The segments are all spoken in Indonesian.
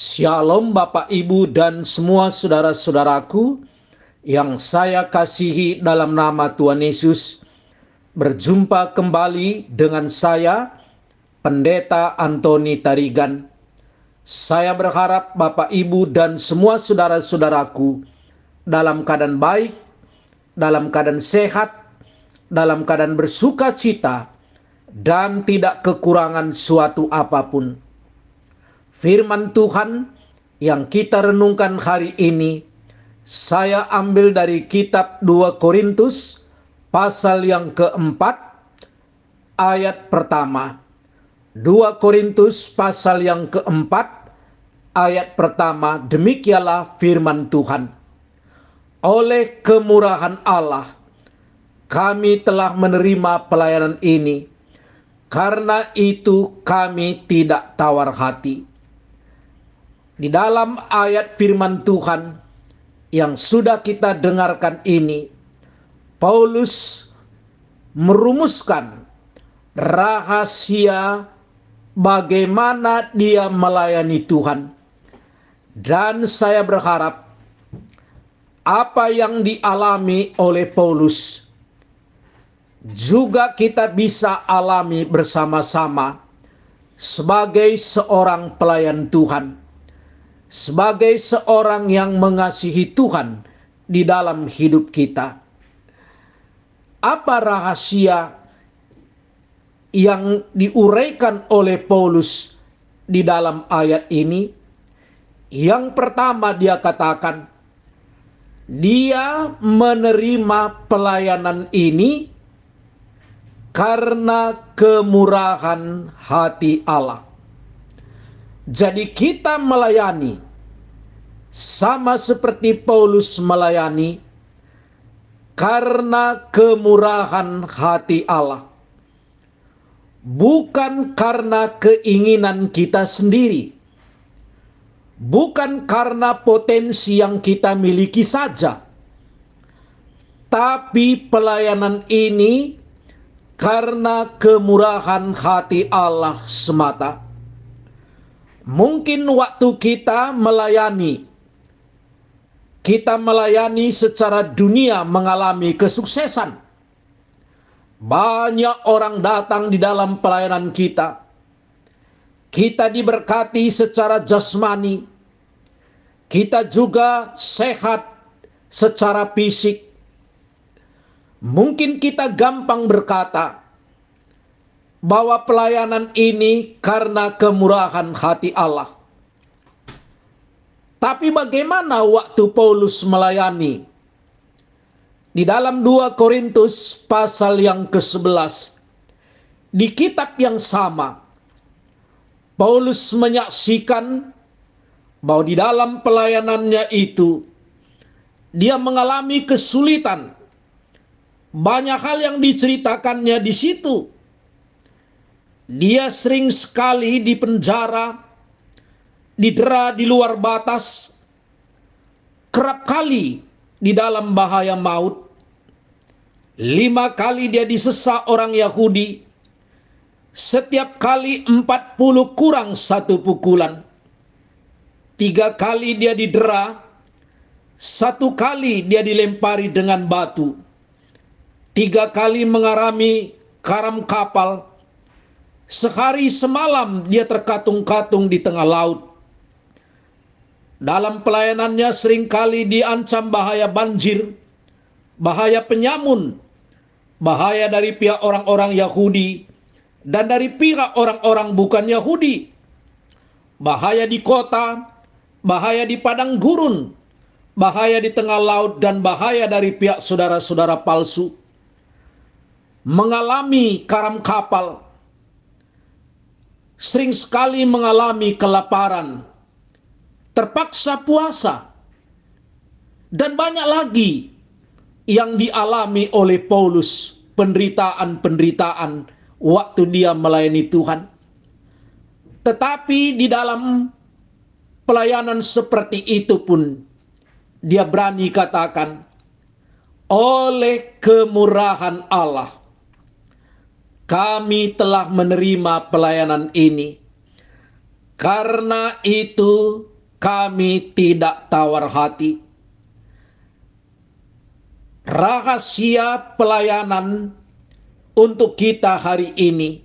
Shalom Bapak Ibu dan semua saudara-saudaraku yang saya kasihi dalam nama Tuhan Yesus. Berjumpa kembali dengan saya Pendeta Antoni Tarigan. Saya berharap Bapak Ibu dan semua saudara-saudaraku dalam keadaan baik, dalam keadaan sehat, dalam keadaan bersuka cita, dan tidak kekurangan suatu apapun. Firman Tuhan yang kita renungkan hari ini saya ambil dari kitab 2 Korintus pasal yang keempat ayat pertama. 2 Korintus pasal yang keempat ayat pertama demikianlah firman Tuhan. Oleh kemurahan Allah kami telah menerima pelayanan ini. Karena itu kami tidak tawar hati di dalam ayat firman Tuhan yang sudah kita dengarkan ini, Paulus merumuskan rahasia bagaimana dia melayani Tuhan. Dan saya berharap apa yang dialami oleh Paulus juga kita bisa alami bersama-sama sebagai seorang pelayan Tuhan sebagai seorang yang mengasihi Tuhan di dalam hidup kita. Apa rahasia yang diuraikan oleh Paulus di dalam ayat ini? Yang pertama dia katakan, dia menerima pelayanan ini karena kemurahan hati Allah. Jadi kita melayani sama seperti Paulus melayani karena kemurahan hati Allah. Bukan karena keinginan kita sendiri. Bukan karena potensi yang kita miliki saja. Tapi pelayanan ini karena kemurahan hati Allah semata Mungkin waktu kita melayani, kita melayani secara dunia mengalami kesuksesan. Banyak orang datang di dalam pelayanan kita. Kita diberkati secara jasmani. Kita juga sehat secara fisik. Mungkin kita gampang berkata, bahwa pelayanan ini karena kemurahan hati Allah. Tapi bagaimana waktu Paulus melayani? Di dalam 2 Korintus pasal yang ke-11, di kitab yang sama, Paulus menyaksikan bahwa di dalam pelayanannya itu, dia mengalami kesulitan. Banyak hal yang diceritakannya di situ dia sering sekali dipenjara, didera di luar batas, kerap kali di dalam bahaya maut. Lima kali dia disesak orang Yahudi. Setiap kali empat puluh kurang satu pukulan. Tiga kali dia didera. Satu kali dia dilempari dengan batu. Tiga kali mengarami karam kapal. Sehari semalam dia terkatung-katung di tengah laut. Dalam pelayanannya seringkali diancam bahaya banjir, bahaya penyamun, bahaya dari pihak orang-orang Yahudi, dan dari pihak orang-orang bukan Yahudi. Bahaya di kota, bahaya di padang gurun, bahaya di tengah laut, dan bahaya dari pihak saudara-saudara palsu. Mengalami karam kapal, sering sekali mengalami kelaparan, terpaksa puasa, dan banyak lagi yang dialami oleh Paulus penderitaan-penderitaan waktu dia melayani Tuhan. Tetapi di dalam pelayanan seperti itu pun dia berani katakan oleh kemurahan Allah kami telah menerima pelayanan ini. Karena itu, kami tidak tawar hati. Rahasia pelayanan untuk kita hari ini,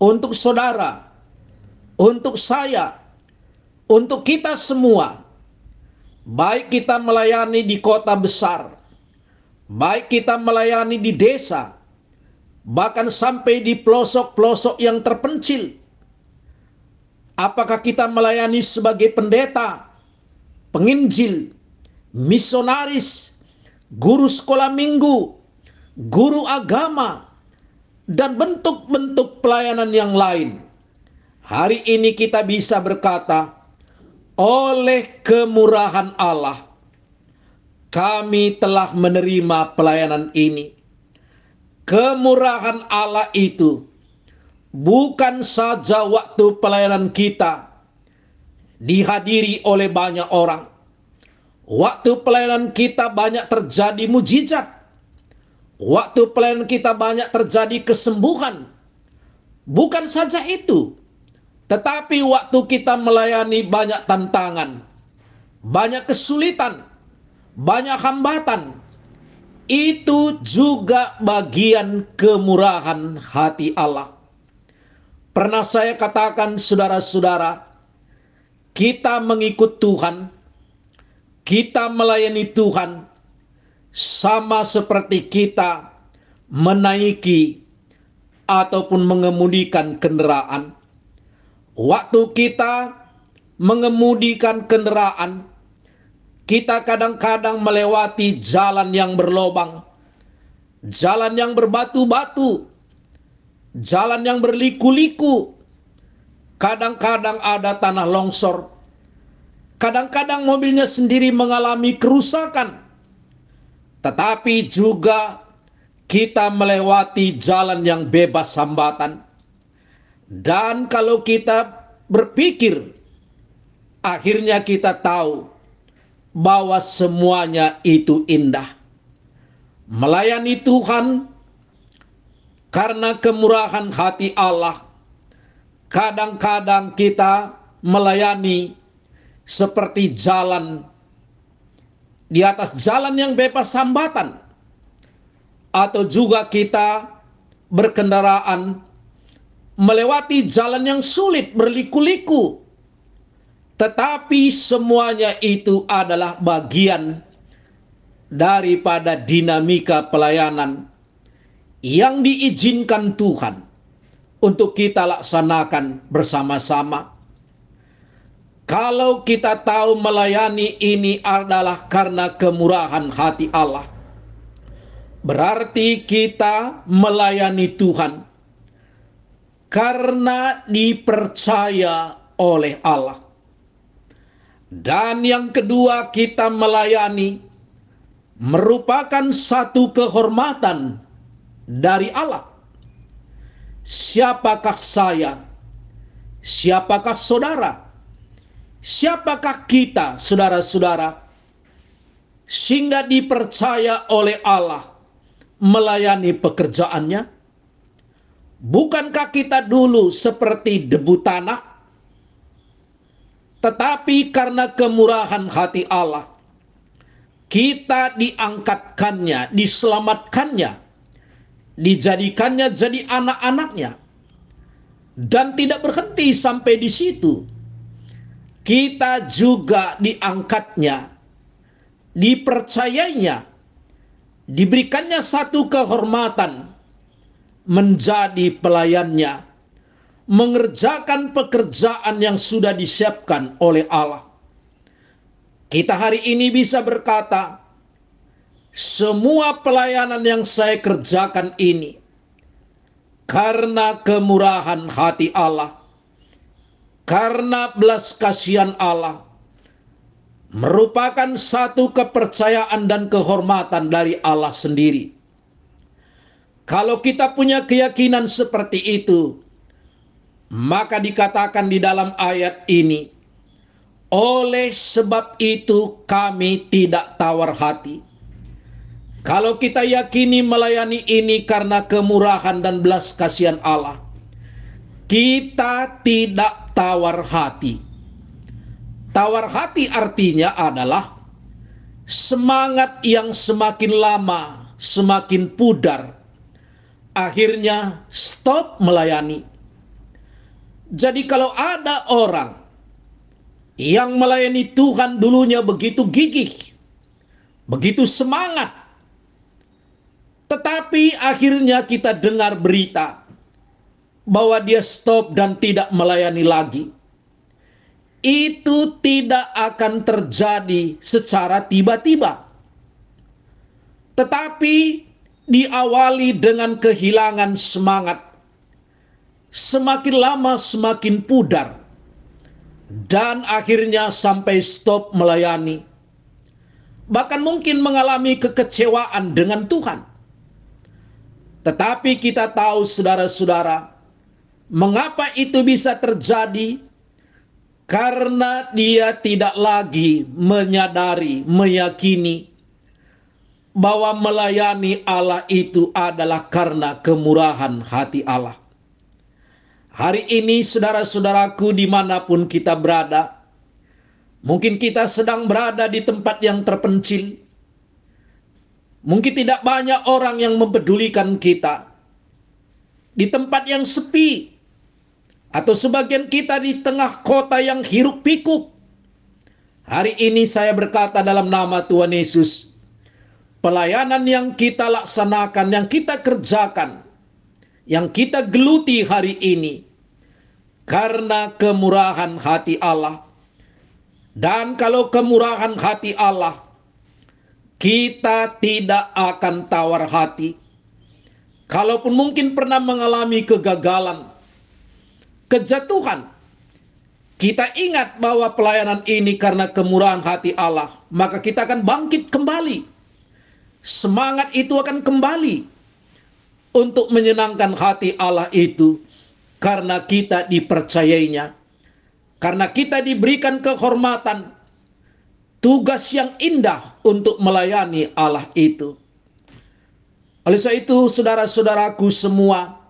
untuk saudara, untuk saya, untuk kita semua, baik kita melayani di kota besar, baik kita melayani di desa bahkan sampai di pelosok-pelosok yang terpencil. Apakah kita melayani sebagai pendeta, penginjil, misionaris, guru sekolah minggu, guru agama, dan bentuk-bentuk pelayanan yang lain? Hari ini kita bisa berkata, oleh kemurahan Allah, kami telah menerima pelayanan ini kemurahan Allah itu bukan saja waktu pelayanan kita dihadiri oleh banyak orang. Waktu pelayanan kita banyak terjadi mujizat. Waktu pelayanan kita banyak terjadi kesembuhan. Bukan saja itu, tetapi waktu kita melayani banyak tantangan, banyak kesulitan, banyak hambatan, itu juga bagian kemurahan hati Allah. Pernah saya katakan, saudara-saudara, kita mengikut Tuhan, kita melayani Tuhan, sama seperti kita menaiki ataupun mengemudikan kendaraan. Waktu kita mengemudikan kendaraan, kita kadang-kadang melewati jalan yang berlobang, jalan yang berbatu-batu, jalan yang berliku-liku. Kadang-kadang ada tanah longsor. Kadang-kadang mobilnya sendiri mengalami kerusakan. Tetapi juga kita melewati jalan yang bebas hambatan. Dan kalau kita berpikir, akhirnya kita tahu bahwa semuanya itu indah. Melayani Tuhan karena kemurahan hati Allah. Kadang-kadang kita melayani seperti jalan di atas jalan yang bebas sambatan atau juga kita berkendaraan melewati jalan yang sulit berliku-liku tetapi semuanya itu adalah bagian daripada dinamika pelayanan yang diizinkan Tuhan untuk kita laksanakan bersama-sama. Kalau kita tahu melayani ini adalah karena kemurahan hati Allah, berarti kita melayani Tuhan karena dipercaya oleh Allah. Dan yang kedua, kita melayani merupakan satu kehormatan dari Allah. Siapakah saya? Siapakah saudara? Siapakah kita, saudara-saudara? Sehingga dipercaya oleh Allah melayani pekerjaannya. Bukankah kita dulu seperti debu tanah tetapi karena kemurahan hati Allah, kita diangkatkannya, diselamatkannya, dijadikannya jadi anak-anaknya. Dan tidak berhenti sampai di situ. Kita juga diangkatnya, dipercayainya, diberikannya satu kehormatan menjadi pelayannya mengerjakan pekerjaan yang sudah disiapkan oleh Allah. Kita hari ini bisa berkata, semua pelayanan yang saya kerjakan ini karena kemurahan hati Allah, karena belas kasihan Allah, merupakan satu kepercayaan dan kehormatan dari Allah sendiri. Kalau kita punya keyakinan seperti itu, maka dikatakan di dalam ayat ini, oleh sebab itu kami tidak tawar hati. Kalau kita yakini melayani ini karena kemurahan dan belas kasihan Allah, kita tidak tawar hati. Tawar hati artinya adalah semangat yang semakin lama semakin pudar. Akhirnya stop melayani. Jadi kalau ada orang yang melayani Tuhan dulunya begitu gigih, begitu semangat, tetapi akhirnya kita dengar berita bahwa dia stop dan tidak melayani lagi. Itu tidak akan terjadi secara tiba-tiba, tetapi diawali dengan kehilangan semangat semakin lama semakin pudar dan akhirnya sampai stop melayani. Bahkan mungkin mengalami kekecewaan dengan Tuhan. Tetapi kita tahu saudara-saudara, mengapa itu bisa terjadi? Karena dia tidak lagi menyadari, meyakini bahwa melayani Allah itu adalah karena kemurahan hati Allah. Hari ini saudara-saudaraku dimanapun kita berada, mungkin kita sedang berada di tempat yang terpencil, mungkin tidak banyak orang yang mempedulikan kita, di tempat yang sepi, atau sebagian kita di tengah kota yang hiruk pikuk, Hari ini saya berkata dalam nama Tuhan Yesus, pelayanan yang kita laksanakan, yang kita kerjakan, yang kita geluti hari ini karena kemurahan hati Allah. Dan kalau kemurahan hati Allah, kita tidak akan tawar hati. Kalaupun mungkin pernah mengalami kegagalan, kejatuhan, kita ingat bahwa pelayanan ini karena kemurahan hati Allah, maka kita akan bangkit kembali. Semangat itu akan kembali untuk menyenangkan hati Allah itu karena kita dipercayainya, karena kita diberikan kehormatan, tugas yang indah untuk melayani Allah itu. Oleh sebab itu, saudara-saudaraku semua,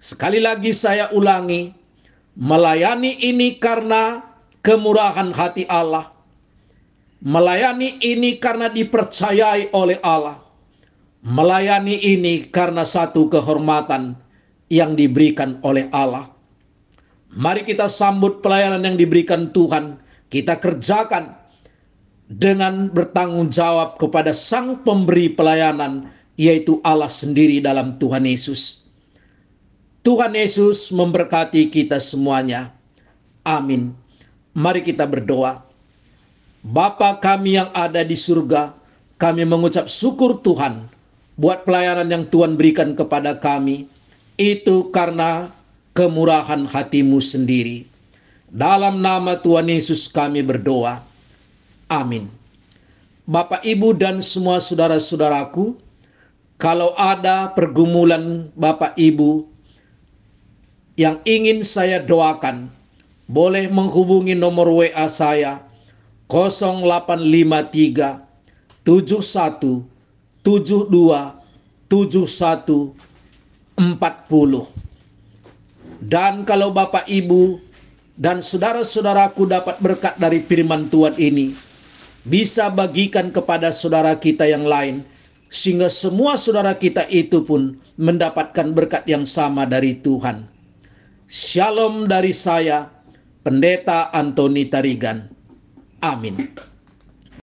sekali lagi saya ulangi, melayani ini karena kemurahan hati Allah. Melayani ini karena dipercayai oleh Allah melayani ini karena satu kehormatan yang diberikan oleh Allah. Mari kita sambut pelayanan yang diberikan Tuhan, kita kerjakan dengan bertanggung jawab kepada Sang Pemberi pelayanan, yaitu Allah sendiri dalam Tuhan Yesus. Tuhan Yesus memberkati kita semuanya. Amin. Mari kita berdoa. Bapa kami yang ada di surga, kami mengucap syukur Tuhan buat pelayanan yang Tuhan berikan kepada kami itu karena kemurahan hatimu sendiri. Dalam nama Tuhan Yesus kami berdoa. Amin. Bapak, Ibu dan semua saudara-saudaraku, kalau ada pergumulan Bapak Ibu yang ingin saya doakan, boleh menghubungi nomor WA saya 0853 71 72 71 40. Dan kalau Bapak Ibu dan saudara-saudaraku dapat berkat dari firman Tuhan ini, bisa bagikan kepada saudara kita yang lain, sehingga semua saudara kita itu pun mendapatkan berkat yang sama dari Tuhan. Shalom dari saya, Pendeta Antoni Tarigan. Amin.